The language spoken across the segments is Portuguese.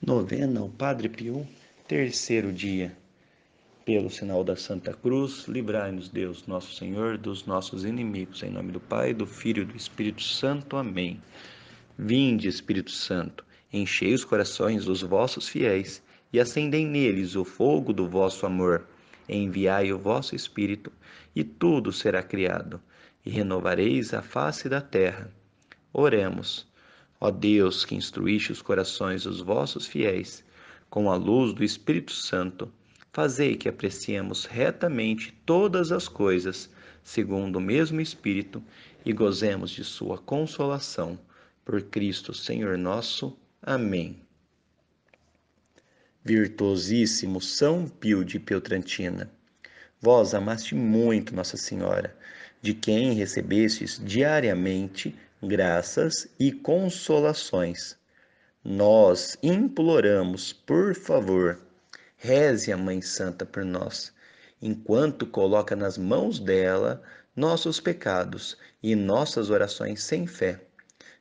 Novena ao Padre Pio, terceiro dia. Pelo sinal da Santa Cruz, livrai-nos Deus, nosso Senhor, dos nossos inimigos. Em nome do Pai, do Filho e do Espírito Santo. Amém. Vinde, Espírito Santo, enchei os corações dos vossos fiéis e acendei neles o fogo do vosso amor. Enviai o vosso Espírito, e tudo será criado, e renovareis a face da terra. Oremos. Ó Deus, que instruíste os corações dos vossos fiéis com a luz do Espírito Santo, fazei que apreciemos retamente todas as coisas, segundo o mesmo Espírito, e gozemos de sua consolação. Por Cristo, Senhor nosso. Amém. Virtuosíssimo São Pio de Peltrantina, vós amaste muito Nossa Senhora, de quem recebestes diariamente graças e consolações. Nós imploramos, por favor, reze a Mãe Santa por nós, enquanto coloca nas mãos dela nossos pecados e nossas orações sem fé,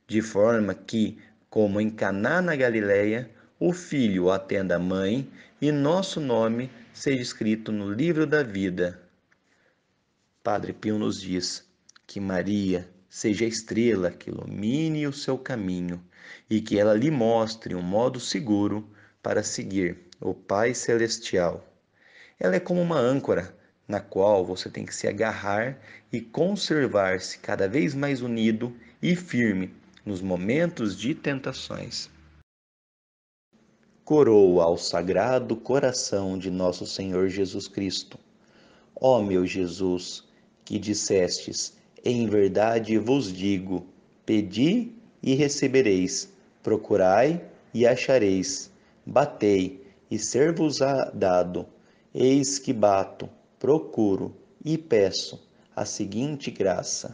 de forma que, como em Caná na Galileia, o filho atenda a mãe e nosso nome seja escrito no livro da vida. Padre Pio nos diz que Maria seja a estrela que ilumine o seu caminho e que ela lhe mostre um modo seguro para seguir o Pai Celestial. Ela é como uma âncora na qual você tem que se agarrar e conservar-se cada vez mais unido e firme nos momentos de tentações. Coroa ao Sagrado Coração de Nosso Senhor Jesus Cristo. Ó meu Jesus, que dissestes em verdade vos digo: pedi e recebereis, procurai e achareis, batei e ser-vos-á dado. Eis que bato, procuro e peço a seguinte graça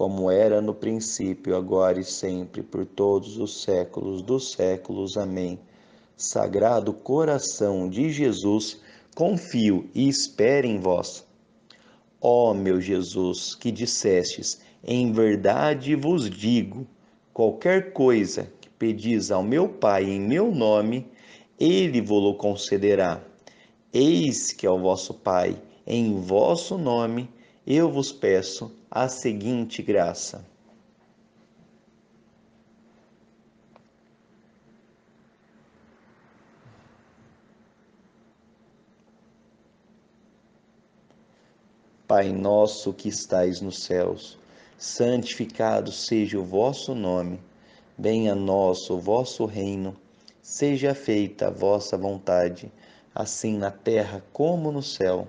como era no princípio, agora e sempre, por todos os séculos dos séculos. Amém. Sagrado coração de Jesus, confio e espero em vós. Ó meu Jesus, que dissestes, em verdade vos digo, qualquer coisa que pedis ao meu Pai em meu nome, ele vos concederá. Eis que ao é vosso Pai, em vosso nome, eu vos peço a seguinte graça. Pai nosso que estais nos céus, santificado seja o vosso nome, venha a nós o vosso reino, seja feita a vossa vontade, assim na terra como no céu.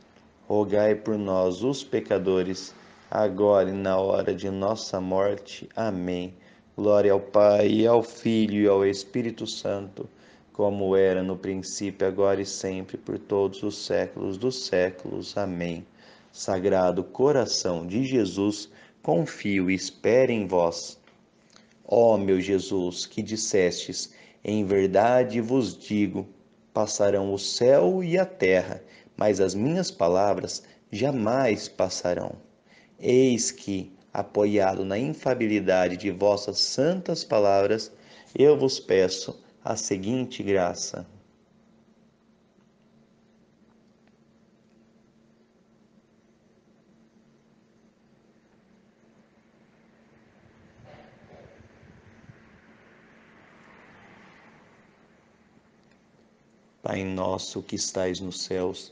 rogai por nós, os pecadores, agora e na hora de nossa morte. Amém. Glória ao Pai, e ao Filho e ao Espírito Santo, como era no princípio, agora e sempre, por todos os séculos dos séculos. Amém. Sagrado coração de Jesus, confio e espero em vós. Ó meu Jesus, que dissestes, em verdade vos digo, passarão o céu e a terra mas as minhas palavras jamais passarão. Eis que, apoiado na infabilidade de vossas santas palavras, eu vos peço a seguinte graça. Pai nosso que estais nos céus,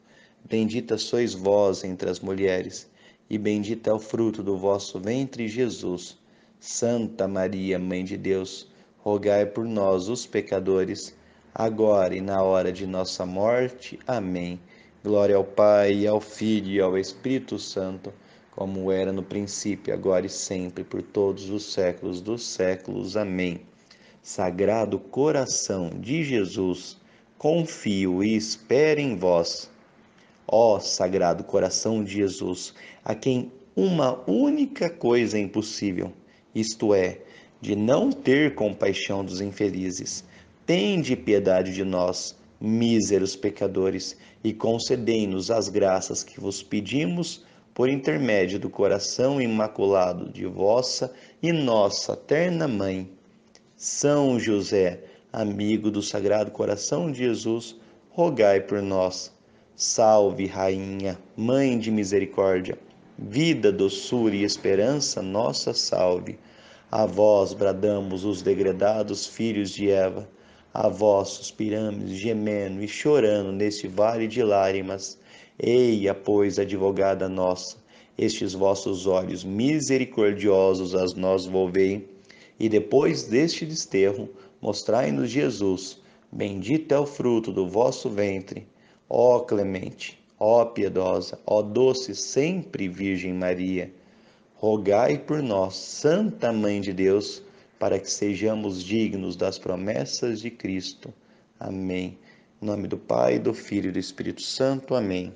Bendita sois vós entre as mulheres, e bendito é o fruto do vosso ventre, Jesus. Santa Maria, Mãe de Deus, rogai por nós, os pecadores, agora e na hora de nossa morte. Amém. Glória ao Pai, ao Filho e ao Espírito Santo, como era no princípio, agora e sempre, por todos os séculos dos séculos. Amém. Sagrado coração de Jesus, confio e espero em vós. Ó Sagrado Coração de Jesus, a quem uma única coisa é impossível, isto é, de não ter compaixão dos infelizes. Tende piedade de nós, míseros pecadores, e concedei-nos as graças que vos pedimos por intermédio do coração imaculado de vossa e nossa terna mãe. São José, amigo do Sagrado Coração de Jesus, rogai por nós Salve, Rainha, Mãe de Misericórdia, vida, doçura e esperança, nossa salve. A vós bradamos os degredados filhos de Eva, a vós suspiramos, gemendo e chorando neste vale de lágrimas. Eia, pois, advogada nossa, estes vossos olhos misericordiosos as nós volvei, e depois deste desterro, mostrai-nos Jesus, bendito é o fruto do vosso ventre. Ó clemente, ó piedosa, ó doce sempre Virgem Maria, rogai por nós, Santa Mãe de Deus, para que sejamos dignos das promessas de Cristo. Amém. Em nome do Pai, do Filho e do Espírito Santo. Amém.